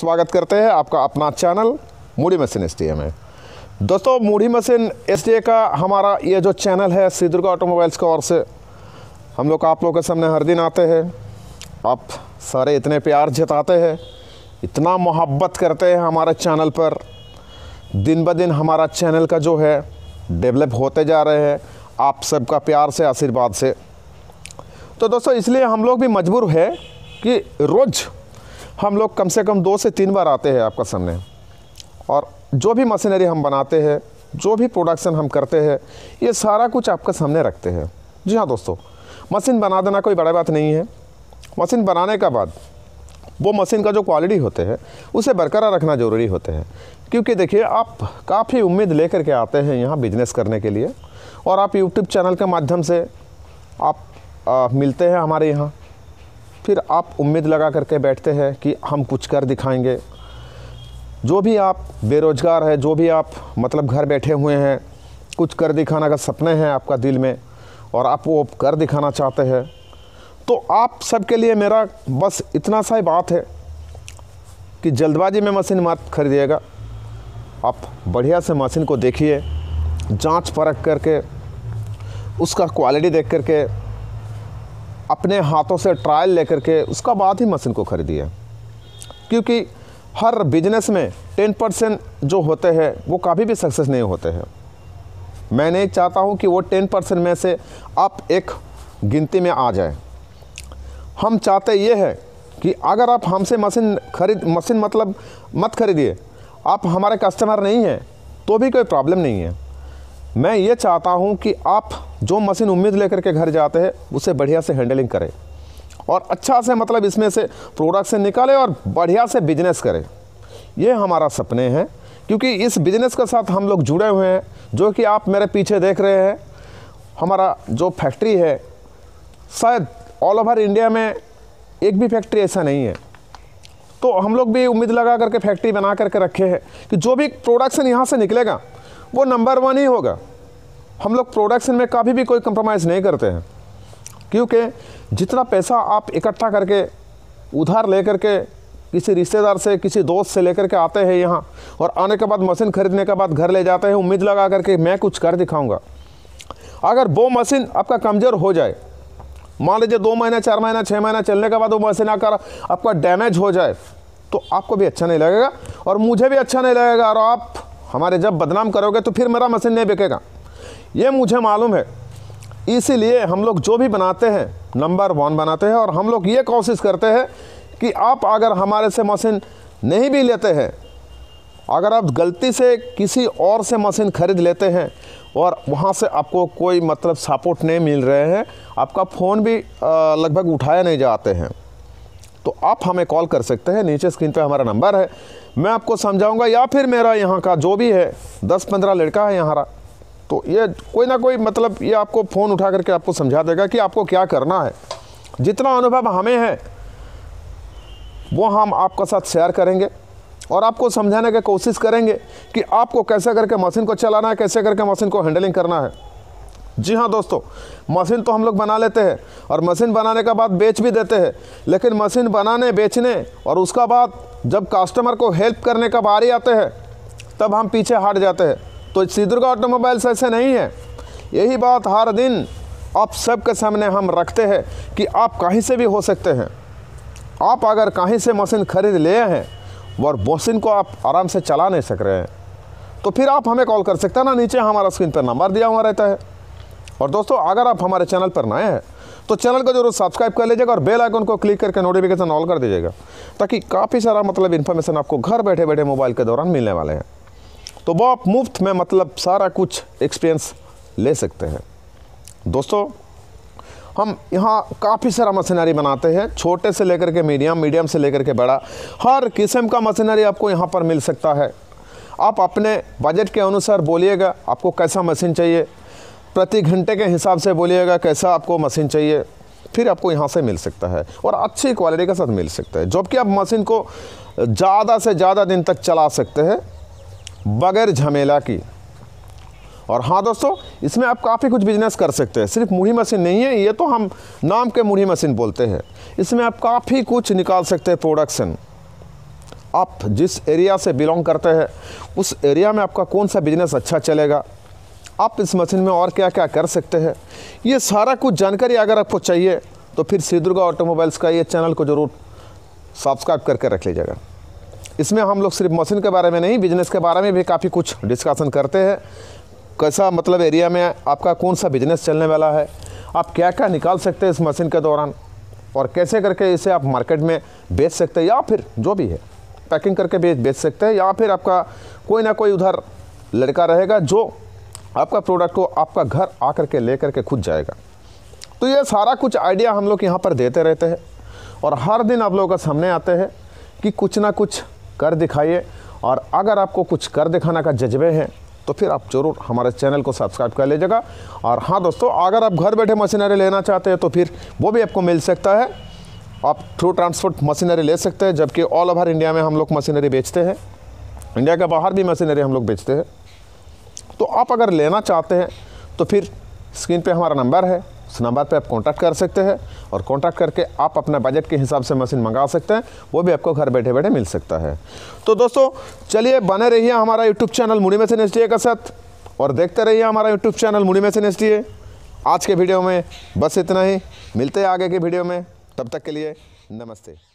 स्वागत करते हैं आपका अपना चैनल मूढ़ी मशीन एस में दोस्तों मूढ़ी मशीन एस का हमारा ये जो चैनल है श्री दुर्गा ऑटोमोबाइल्स की ओर से हम लोग आप लोगों के सामने हर दिन आते हैं आप सारे इतने प्यार जताते हैं इतना मोहब्बत करते हैं हमारे चैनल पर दिन ब दिन हमारा चैनल का जो है डेवलप होते जा रहे हैं आप सबका प्यार से आशीर्वाद से तो दोस्तों इसलिए हम लोग भी मजबूर है कि रोज़ हम लोग कम से कम दो से तीन बार आते हैं आपका सामने और जो भी मशीनरी हम बनाते हैं जो भी प्रोडक्शन हम करते हैं ये सारा कुछ आपके सामने रखते हैं जी हाँ दोस्तों मशीन बना देना कोई बड़ा बात नहीं है मशीन बनाने का बाद वो मशीन का जो क्वालिटी होते हैं उसे बरकरार रखना ज़रूरी होते हैं क्योंकि देखिए आप काफ़ी उम्मीद लेकर के आते हैं यहाँ बिजनेस करने के लिए और आप यूट्यूब चैनल के माध्यम से आप आ, मिलते हैं हमारे यहाँ फिर आप उम्मीद लगा करके बैठते हैं कि हम कुछ कर दिखाएंगे जो भी आप बेरोज़गार है जो भी आप मतलब घर बैठे हुए हैं कुछ कर दिखाना का सपने हैं आपका दिल में और आप वो कर दिखाना चाहते हैं तो आप सबके लिए मेरा बस इतना सा ही बात है कि जल्दबाजी में मशीन मत खरीदिएगा आप बढ़िया से मशीन को देखिए जांच परख करके उसका क्वालिटी देख करके अपने हाथों से ट्रायल लेकर के उसका बाद ही मशीन को खरीदी है क्योंकि हर बिजनेस में टेन परसेंट जो होते हैं वो कभी भी सक्सेस नहीं होते हैं मैं नहीं चाहता हूँ कि वो टेन परसेंट में से आप एक गिनती में आ जाए हम चाहते ये है कि अगर आप हमसे मशीन खरीद मशीन मतलब मत खरीदिए आप हमारे कस्टमर नहीं हैं तो भी कोई प्रॉब्लम नहीं है मैं ये चाहता हूँ कि आप जो मशीन उम्मीद लेकर के घर जाते हैं उसे बढ़िया से हैंडलिंग करें और अच्छा से मतलब इसमें से प्रोडक्ट से निकाले और बढ़िया से बिजनेस करें ये हमारा सपने हैं क्योंकि इस बिजनेस के साथ हम लोग जुड़े हुए हैं जो कि आप मेरे पीछे देख रहे हैं हमारा जो फैक्ट्री है शायद ऑल ओवर इंडिया में एक भी फैक्ट्री ऐसा नहीं है तो हम लोग भी उम्मीद लगा करके फैक्ट्री बना करके रखे हैं कि जो भी प्रोडक्शन यहाँ से निकलेगा वो नंबर वन ही होगा हम लोग प्रोडक्शन में कभी भी कोई कंप्रोमाइज़ नहीं करते हैं क्योंकि जितना पैसा आप इकट्ठा करके उधार ले करके किसी रिश्तेदार से किसी दोस्त से लेकर के आते हैं यहाँ और आने के बाद मशीन खरीदने के बाद घर ले जाते हैं उम्मीद लगा करके मैं कुछ कर दिखाऊंगा अगर वो मशीन आपका कमज़ोर हो जाए मान लीजिए दो महीना चार महीना छः महीना चलने के बाद वो मशीन आकर आपका डैमेज हो जाए तो आपको भी अच्छा नहीं लगेगा और मुझे भी अच्छा नहीं लगेगा और आप हमारे जब बदनाम करोगे तो फिर मेरा मशीन नहीं बिकेगा ये मुझे मालूम है इसीलिए हम लोग जो भी बनाते हैं नंबर वन बनाते हैं और हम लोग ये कोशिश करते हैं कि आप अगर हमारे से मशीन नहीं भी लेते हैं अगर आप गलती से किसी और से मशीन खरीद लेते हैं और वहाँ से आपको कोई मतलब सपोर्ट नहीं मिल रहे हैं आपका फ़ोन भी लगभग उठाया नहीं जाते हैं तो आप हमें कॉल कर सकते हैं नीचे स्क्रीन पे हमारा नंबर है मैं आपको समझाऊंगा या फिर मेरा यहाँ का जो भी है दस पंद्रह लड़का है यहाँ तो ये कोई ना कोई मतलब ये आपको फ़ोन उठा करके आपको समझा देगा कि आपको क्या करना है जितना अनुभव हमें है वो हम आपके साथ शेयर करेंगे और आपको समझाने की कोशिश करेंगे कि आपको कैसे करके मशीन को चलाना है कैसे करके मशीन को हैंडलिंग करना है जी हाँ दोस्तों मशीन तो हम लोग बना लेते हैं और मशीन बनाने के बाद बेच भी देते हैं लेकिन मशीन बनाने बेचने और उसका बाद जब कस्टमर को हेल्प करने का बारी आते हैं तब हम पीछे हट जाते हैं तो श्री दुर्गा ऑटोमोबाइल्स ऐसे नहीं है यही बात हर दिन आप सबके सामने हम रखते हैं कि आप कहीं से भी हो सकते हैं आप अगर कहीं से मशीन खरीद ले हैं और मशीन को आप आराम से चला नहीं सक रहे हैं तो फिर आप हमें कॉल कर सकते हैं ना नीचे हमारा स्क्रीन पर नंबर दिया हुआ रहता है और दोस्तों अगर आप हमारे चैनल पर नए हैं तो चैनल को जरूर सब्सक्राइब कर लीजिएगा और बेल आइकन को क्लिक करके नोटिफिकेशन ऑल कर दीजिएगा ताकि काफ़ी सारा मतलब इन्फॉर्मेशन आपको घर बैठे बैठे मोबाइल के दौरान मिलने वाले हैं तो वो आप मुफ्त में मतलब सारा कुछ एक्सपीरियंस ले सकते हैं दोस्तों हम यहाँ काफ़ी सारा मशीनरी बनाते हैं छोटे से लेकर के मीडियम मीडियम से लेकर के बड़ा हर किस्म का मशीनरी आपको यहाँ पर मिल सकता है आप अपने बजट के अनुसार बोलिएगा आपको कैसा मशीन चाहिए प्रति घंटे के हिसाब से बोलिएगा कैसा आपको मशीन चाहिए फिर आपको यहाँ से मिल सकता है और अच्छी क्वालिटी के साथ मिल सकता है जबकि आप मशीन को ज़्यादा से ज़्यादा दिन तक चला सकते हैं बगैर झमेला की और हाँ दोस्तों इसमें आप काफ़ी कुछ बिजनेस कर सकते हैं सिर्फ मुढ़ी मशीन नहीं है ये तो हम नाम के मुढ़ी मशीन बोलते हैं इसमें आप काफ़ी कुछ निकाल सकते हैं प्रोडक्शन आप जिस एरिया से बिलोंग करते हैं उस एरिया में आपका कौन सा बिजनेस अच्छा चलेगा आप इस मशीन में और क्या क्या कर सकते हैं ये सारा कुछ जानकारी अगर आपको चाहिए तो फिर श्री दुर्गा ऑटोमोबाइल्स का ये चैनल को ज़रूर सब्सक्राइब करके रख लीजिएगा इसमें हम लोग सिर्फ मशीन के बारे में नहीं बिजनेस के बारे में भी काफ़ी कुछ डिस्कशन करते हैं कैसा मतलब एरिया में आपका कौन सा बिजनेस चलने वाला है आप क्या क्या निकाल सकते हैं इस मशीन के दौरान और कैसे करके इसे आप मार्केट में बेच सकते हैं या फिर जो भी है पैकिंग करके बेच बेच सकते हैं या फिर आपका कोई ना कोई उधर लड़का रहेगा जो आपका प्रोडक्ट को आपका घर कर के ले करके खुद जाएगा तो ये सारा कुछ आइडिया हम लोग यहाँ पर देते रहते हैं और हर दिन आप लोगों का सामने आते हैं कि कुछ ना कुछ कर दिखाइए और अगर आपको कुछ कर दिखाने का जज्बे हैं तो फिर आप ज़रूर हमारे चैनल को सब्सक्राइब कर लीजिएगा और हाँ दोस्तों अगर आप घर बैठे मशीनरी लेना चाहते हैं तो फिर वो भी आपको मिल सकता है आप थ्रू ट्रांसपोर्ट मशीनरी ले सकते हैं जबकि ऑल ओवर इंडिया में हम लोग मशीनरी बेचते हैं इंडिया के बाहर भी मशीनरी हम लोग बेचते हैं तो आप अगर लेना चाहते हैं तो फिर स्क्रीन पे हमारा नंबर है उस नंबर पे आप कांटेक्ट कर सकते हैं और कॉन्टैक्ट करके आप अपना बजट के हिसाब से मशीन मंगा सकते हैं वो भी आपको घर बैठे बैठे मिल सकता है तो दोस्तों चलिए बने रहिए हमारा यूट्यूब चैनल मुड़ी डी ए का साथ और देखते रहिए हमारा यूट्यूब चैनल मुड़ी डी ए आज के वीडियो में बस इतना ही मिलते हैं आगे के वीडियो में तब तक के लिए नमस्ते